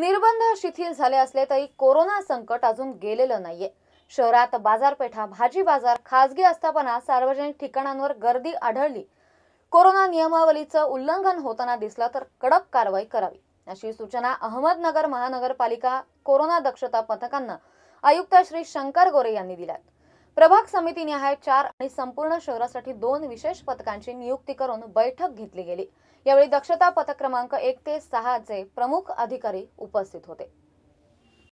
निर्बंध शिथिल झाले असले तरी कोरोना संकट अजून गेलेलं नाहीये शहरात बाजारपेठा भाजी बाजार खासगी आस्थापना सार्वजनिक ठिकाणांवर गर्दी आढळली कोरोना नियमावलीचं उल्लंघन होताना दिसलं तर कडक कारवाई करावी अशी सूचना अहमदनगर महानगरपालिका कोरोना दक्षता पथकांना आयुक्त श्री शंकर गोरे यांनी दिल्या प्रभाग समितीनिहाय चार आणि संपूर्ण शहरासाठी दोन विशेष पथकांची नियुक्ती करून बैठक घेतली गेली यावेळी दक्षता पथक क्रमांक एक ते सहाचे प्रमुख अधिकारी उपस्थित होते